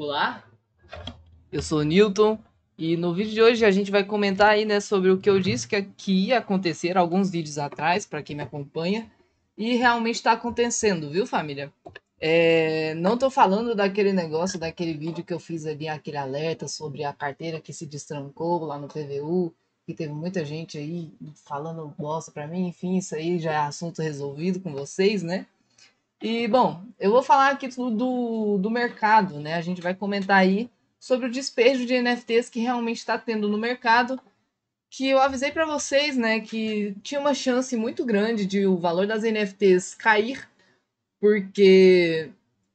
Olá, eu sou o Newton e no vídeo de hoje a gente vai comentar aí, né, sobre o que eu disse que, que ia acontecer alguns vídeos atrás, para quem me acompanha, e realmente está acontecendo, viu família? É, não tô falando daquele negócio, daquele vídeo que eu fiz ali, aquele alerta sobre a carteira que se destrancou lá no PVU, que teve muita gente aí falando bosta pra mim, enfim, isso aí já é assunto resolvido com vocês, né? E, bom, eu vou falar aqui do, do mercado, né? A gente vai comentar aí sobre o despejo de NFTs que realmente está tendo no mercado. Que eu avisei para vocês, né, que tinha uma chance muito grande de o valor das NFTs cair, porque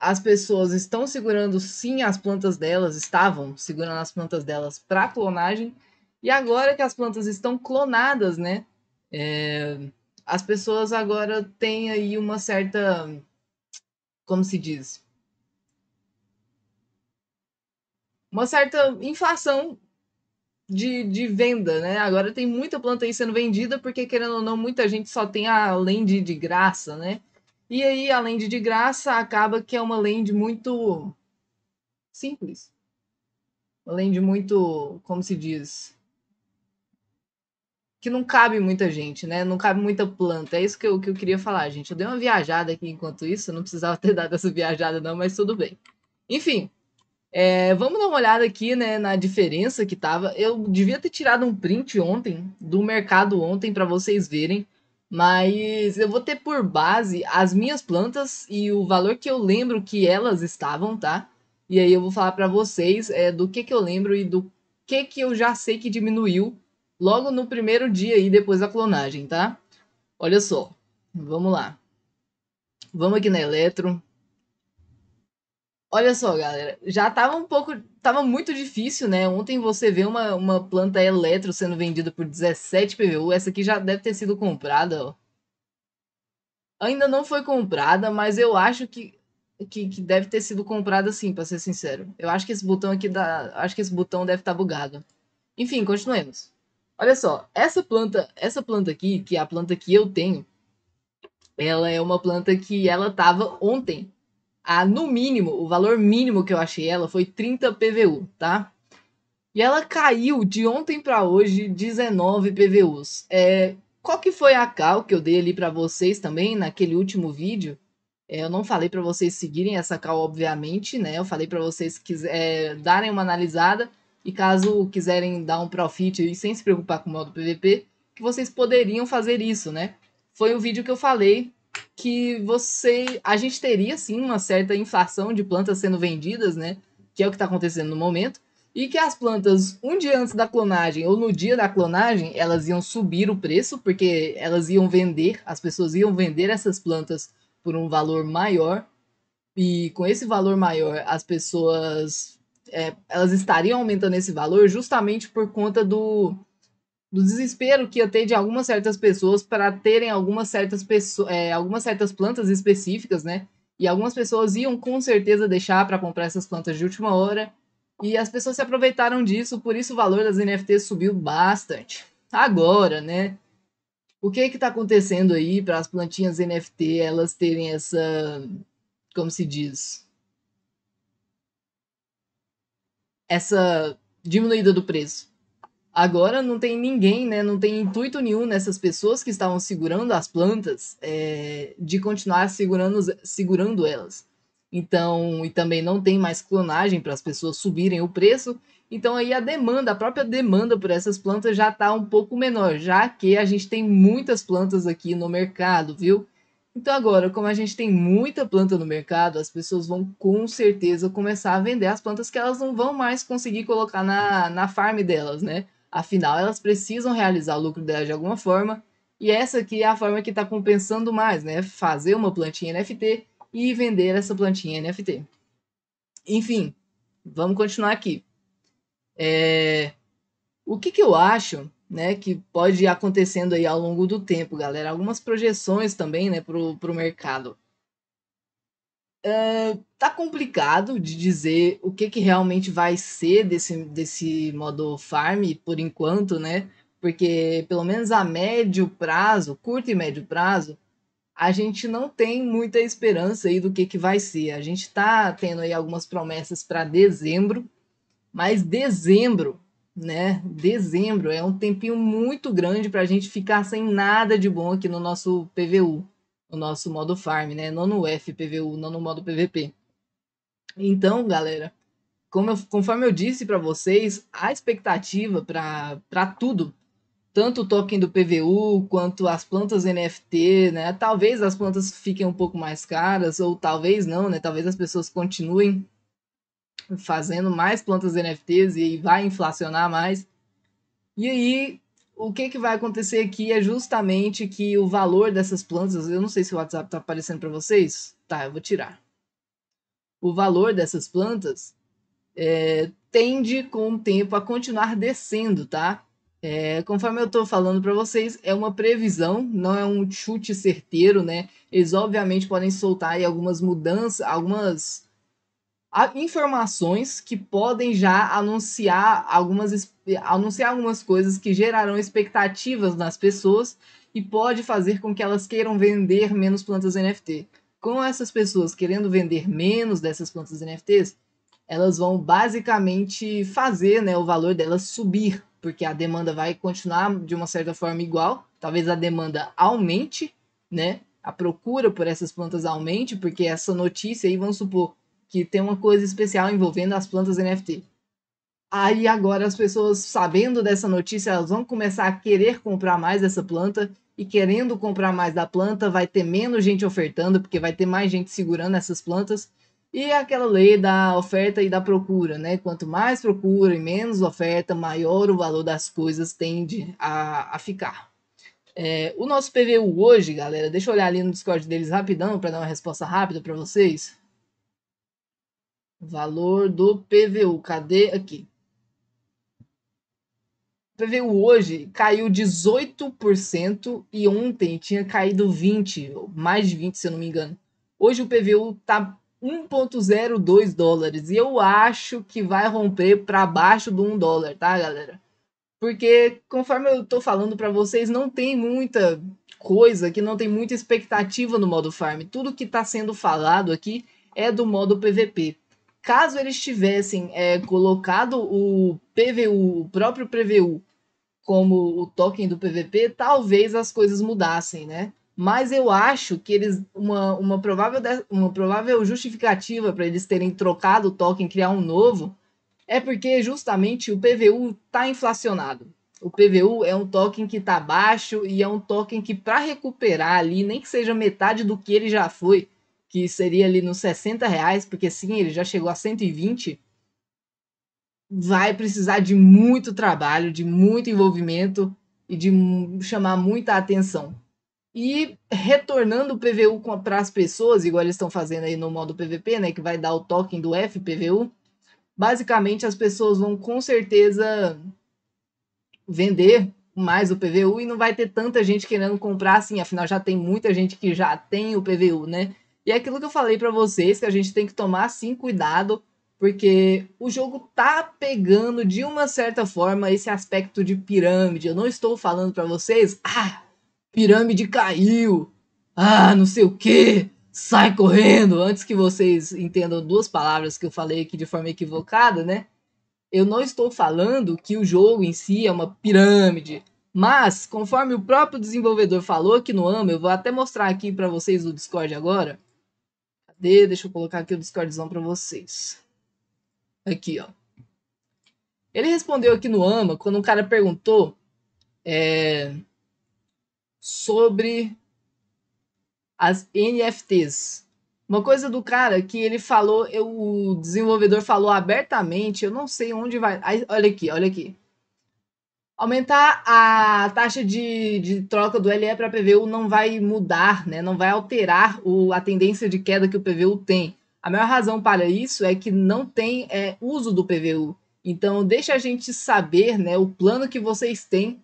as pessoas estão segurando sim as plantas delas, estavam segurando as plantas delas para clonagem, e agora que as plantas estão clonadas, né? É, as pessoas agora têm aí uma certa como se diz, uma certa inflação de, de venda, né? Agora tem muita planta aí sendo vendida, porque querendo ou não, muita gente só tem a land de graça, né? E aí, a land de graça acaba que é uma land muito simples. Uma de muito, como se diz, que não cabe muita gente, né? Não cabe muita planta. É isso que eu, que eu queria falar, gente. Eu dei uma viajada aqui enquanto isso, eu não precisava ter dado essa viajada, não, mas tudo bem. Enfim, é, vamos dar uma olhada aqui né, na diferença que tava. Eu devia ter tirado um print ontem, do mercado ontem, para vocês verem. Mas eu vou ter por base as minhas plantas e o valor que eu lembro que elas estavam, tá? E aí eu vou falar para vocês é, do que, que eu lembro e do que, que eu já sei que diminuiu logo no primeiro dia aí depois da clonagem, tá? Olha só, vamos lá. Vamos aqui na Eletro. Olha só, galera, já tava um pouco, tava muito difícil, né? Ontem você vê uma, uma planta Eletro sendo vendida por 17 PVU, essa aqui já deve ter sido comprada, ó. Ainda não foi comprada, mas eu acho que que, que deve ter sido comprada sim, para ser sincero. Eu acho que esse botão aqui dá, acho que esse botão deve estar tá bugado. Enfim, continuemos. Olha só, essa planta, essa planta aqui, que é a planta que eu tenho, ela é uma planta que ela tava ontem. Ah, no mínimo, o valor mínimo que eu achei ela foi 30 PVU, tá? E ela caiu de ontem para hoje 19 PVUs. É, qual que foi a cal que eu dei ali para vocês também naquele último vídeo? É, eu não falei para vocês seguirem essa cal, obviamente, né? Eu falei para vocês quiser, é, darem uma analisada e caso quiserem dar um profit aí sem se preocupar com o modo PVP, que vocês poderiam fazer isso, né? Foi o vídeo que eu falei que você, a gente teria sim uma certa inflação de plantas sendo vendidas, né? Que é o que está acontecendo no momento. E que as plantas, um dia antes da clonagem ou no dia da clonagem, elas iam subir o preço, porque elas iam vender, as pessoas iam vender essas plantas por um valor maior. E com esse valor maior, as pessoas é, elas estariam aumentando esse valor justamente por conta do, do desespero que ia ter de algumas certas pessoas para terem algumas certas, pessoas, é, algumas certas plantas específicas, né? E algumas pessoas iam com certeza deixar para comprar essas plantas de última hora. E as pessoas se aproveitaram disso, por isso o valor das NFTs subiu bastante. Agora, né? O que é que tá acontecendo aí para as plantinhas NFT elas terem essa, como se diz, essa diminuída do preço. Agora não tem ninguém, né, não tem intuito nenhum nessas pessoas que estavam segurando as plantas é, de continuar segurando, segurando elas. Então, e também não tem mais clonagem para as pessoas subirem o preço. Então aí a demanda, a própria demanda por essas plantas já está um pouco menor, já que a gente tem muitas plantas aqui no mercado, viu? Então, agora, como a gente tem muita planta no mercado, as pessoas vão com certeza começar a vender as plantas que elas não vão mais conseguir colocar na, na farm delas, né? Afinal, elas precisam realizar o lucro delas de alguma forma. E essa aqui é a forma que está compensando mais, né? Fazer uma plantinha NFT e vender essa plantinha NFT. Enfim, vamos continuar aqui. É... O que, que eu acho né, que pode ir acontecendo aí ao longo do tempo, galera. Algumas projeções também, né, pro, pro mercado. Uh, tá complicado de dizer o que, que realmente vai ser desse, desse modo farm por enquanto, né? Porque pelo menos a médio prazo, curto e médio prazo, a gente não tem muita esperança aí do que, que vai ser. A gente tá tendo aí algumas promessas para dezembro, mas dezembro né? Dezembro é um tempinho muito grande para a gente ficar sem nada de bom aqui no nosso PVU, no nosso modo farm, né? Não no FPVU, não no modo PVP. Então, galera, como eu, conforme eu disse para vocês, a expectativa para tudo, tanto o token do PVU quanto as plantas NFT, né? Talvez as plantas fiquem um pouco mais caras, ou talvez não, né? Talvez as pessoas continuem fazendo mais plantas NFTs e vai inflacionar mais. E aí, o que, que vai acontecer aqui é justamente que o valor dessas plantas, eu não sei se o WhatsApp está aparecendo para vocês, tá, eu vou tirar. O valor dessas plantas é, tende com o tempo a continuar descendo, tá? É, conforme eu estou falando para vocês, é uma previsão, não é um chute certeiro, né? Eles obviamente podem soltar aí algumas mudanças, algumas informações que podem já anunciar algumas, anunciar algumas coisas que gerarão expectativas nas pessoas e pode fazer com que elas queiram vender menos plantas NFT. Com essas pessoas querendo vender menos dessas plantas NFTs, elas vão basicamente fazer né, o valor delas subir, porque a demanda vai continuar de uma certa forma igual, talvez a demanda aumente, né? A procura por essas plantas aumente, porque essa notícia aí, vamos supor, que tem uma coisa especial envolvendo as plantas NFT. Aí agora as pessoas sabendo dessa notícia, elas vão começar a querer comprar mais dessa planta e querendo comprar mais da planta, vai ter menos gente ofertando, porque vai ter mais gente segurando essas plantas. E é aquela lei da oferta e da procura, né? Quanto mais procura e menos oferta, maior o valor das coisas tende a, a ficar. É, o nosso PVU hoje, galera, deixa eu olhar ali no Discord deles rapidão para dar uma resposta rápida para vocês. Valor do PVU. Cadê? Aqui. O PVU hoje caiu 18% e ontem tinha caído 20%, mais de 20%, se eu não me engano. Hoje o PVU está 1,02 dólares e eu acho que vai romper para baixo do 1 dólar, tá, galera? Porque conforme eu estou falando para vocês, não tem muita coisa que não tem muita expectativa no modo farm. Tudo que está sendo falado aqui é do modo PVP caso eles tivessem é, colocado o PVU, o próprio PVU, como o token do PVP, talvez as coisas mudassem, né? Mas eu acho que eles uma, uma, provável, uma provável justificativa para eles terem trocado o token, criar um novo, é porque justamente o PVU está inflacionado. O PVU é um token que está baixo e é um token que, para recuperar ali, nem que seja metade do que ele já foi, que seria ali nos 60 reais, porque sim, ele já chegou a 120, vai precisar de muito trabalho, de muito envolvimento e de chamar muita atenção. E retornando o PVU para as pessoas, igual eles estão fazendo aí no modo PVP, né, que vai dar o token do FPVU, basicamente as pessoas vão com certeza vender mais o PVU e não vai ter tanta gente querendo comprar assim, afinal já tem muita gente que já tem o PVU, né? E é aquilo que eu falei para vocês, que a gente tem que tomar sim cuidado, porque o jogo tá pegando de uma certa forma esse aspecto de pirâmide. Eu não estou falando para vocês, ah, pirâmide caiu, ah, não sei o que, sai correndo. Antes que vocês entendam duas palavras que eu falei aqui de forma equivocada, né? Eu não estou falando que o jogo em si é uma pirâmide, mas conforme o próprio desenvolvedor falou aqui no AMA, eu vou até mostrar aqui para vocês no Discord agora. Cadê? Deixa eu colocar aqui o Discordzão para vocês. Aqui, ó. Ele respondeu aqui no AMA quando um cara perguntou é, sobre as NFTs. Uma coisa do cara que ele falou, eu, o desenvolvedor falou abertamente, eu não sei onde vai. Aí, olha aqui, olha aqui. Aumentar a taxa de, de troca do LE para PVU não vai mudar, né? não vai alterar o, a tendência de queda que o PVU tem. A maior razão para isso é que não tem é, uso do PVU. Então, deixa a gente saber né, o plano que vocês têm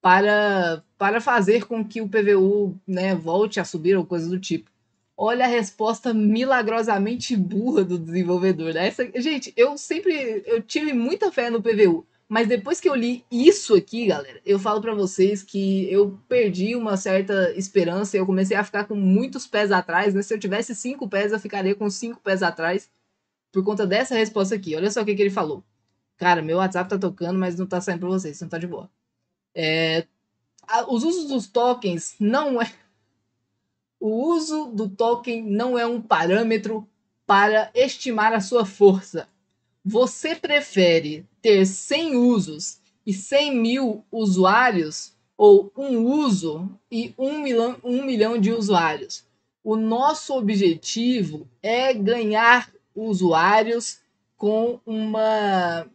para, para fazer com que o PVU né, volte a subir ou coisa do tipo. Olha a resposta milagrosamente burra do desenvolvedor. Né? Essa, gente, eu sempre eu tive muita fé no PVU. Mas depois que eu li isso aqui, galera, eu falo para vocês que eu perdi uma certa esperança. e Eu comecei a ficar com muitos pés atrás, né? Se eu tivesse cinco pés, eu ficaria com cinco pés atrás por conta dessa resposta aqui. Olha só o que, que ele falou. Cara, meu WhatsApp tá tocando, mas não tá saindo pra vocês, não tá de boa. É, a, os usos dos tokens não é. O uso do token não é um parâmetro para estimar a sua força. Você prefere ter 100 usos e 100 mil usuários ou um uso e um milhão, um milhão de usuários? O nosso objetivo é ganhar usuários com uma,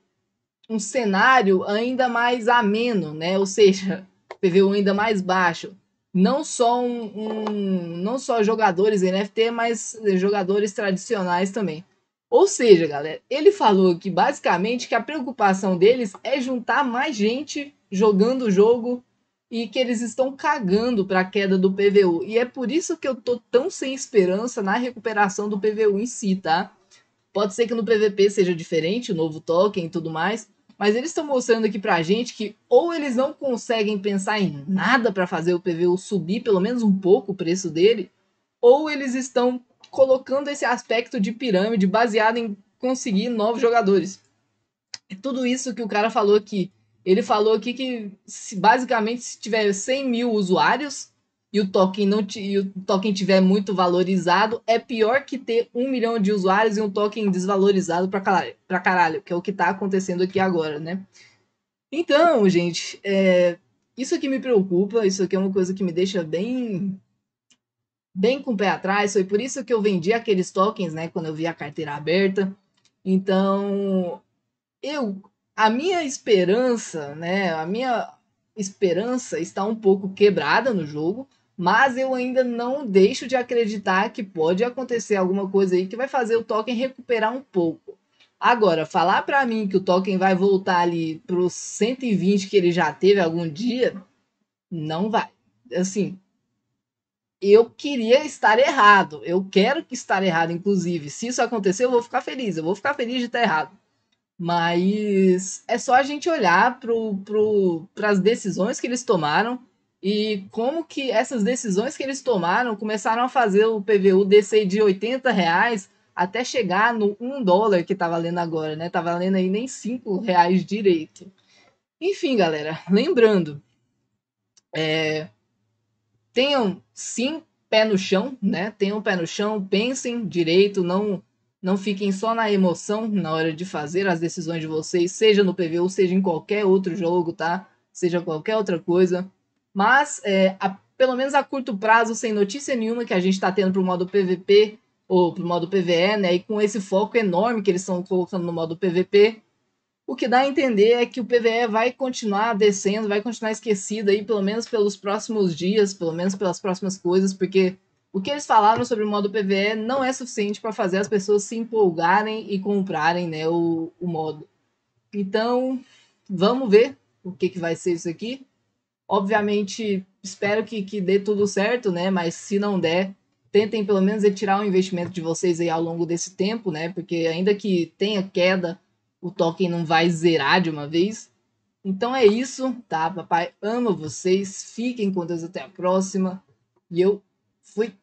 um cenário ainda mais ameno, né? ou seja, PVU ainda mais baixo. Não só, um, um não só jogadores NFT, mas jogadores tradicionais também. Ou seja, galera, ele falou que basicamente que a preocupação deles é juntar mais gente jogando o jogo e que eles estão cagando para a queda do PVU. E é por isso que eu tô tão sem esperança na recuperação do PVU em si, tá? Pode ser que no PVP seja diferente, o novo token e tudo mais, mas eles estão mostrando aqui pra gente que ou eles não conseguem pensar em nada para fazer o PVU subir pelo menos um pouco o preço dele, ou eles estão colocando esse aspecto de pirâmide baseado em conseguir novos jogadores. É tudo isso que o cara falou aqui. Ele falou aqui que se, basicamente se tiver 100 mil usuários e o token não e o token tiver muito valorizado, é pior que ter um milhão de usuários e um token desvalorizado para caralho, pra caralho, que é o que está acontecendo aqui agora, né? Então, gente, é, isso que me preocupa, isso aqui é uma coisa que me deixa bem bem com o pé atrás, foi por isso que eu vendi aqueles tokens, né, quando eu vi a carteira aberta. Então, eu a minha esperança, né, a minha esperança está um pouco quebrada no jogo, mas eu ainda não deixo de acreditar que pode acontecer alguma coisa aí que vai fazer o token recuperar um pouco. Agora, falar para mim que o token vai voltar ali pro 120 que ele já teve algum dia, não vai. Assim, eu queria estar errado. Eu quero que estar errado, inclusive. Se isso acontecer, eu vou ficar feliz. Eu vou ficar feliz de estar errado. Mas é só a gente olhar para pro, pro, as decisões que eles tomaram e como que essas decisões que eles tomaram começaram a fazer o PVU descer de 80 reais até chegar no 1 dólar que está valendo agora, né? Tá valendo aí nem 5 reais direito. Enfim, galera, lembrando, é, tenham sim pé no chão, né? Tenham pé no chão, pensem direito, não não fiquem só na emoção na hora de fazer as decisões de vocês, seja no PVU, seja em qualquer outro jogo, tá? Seja qualquer outra coisa. Mas, é, a, pelo menos a curto prazo, sem notícia nenhuma que a gente está tendo para o modo PVP ou para o modo PVE, né? E com esse foco enorme que eles estão colocando no modo PVP, o que dá a entender é que o PVE vai continuar descendo, vai continuar esquecido aí, pelo menos pelos próximos dias, pelo menos pelas próximas coisas, porque o que eles falaram sobre o modo PVE não é suficiente para fazer as pessoas se empolgarem e comprarem né, o, o modo. Então, vamos ver o que, que vai ser isso aqui. Obviamente, espero que, que dê tudo certo, né? Mas se não der, tentem pelo menos retirar o investimento de vocês aí ao longo desse tempo, né? Porque ainda que tenha queda o token não vai zerar de uma vez. Então é isso, tá? Papai ama vocês. Fiquem com Deus até a próxima. E eu fui.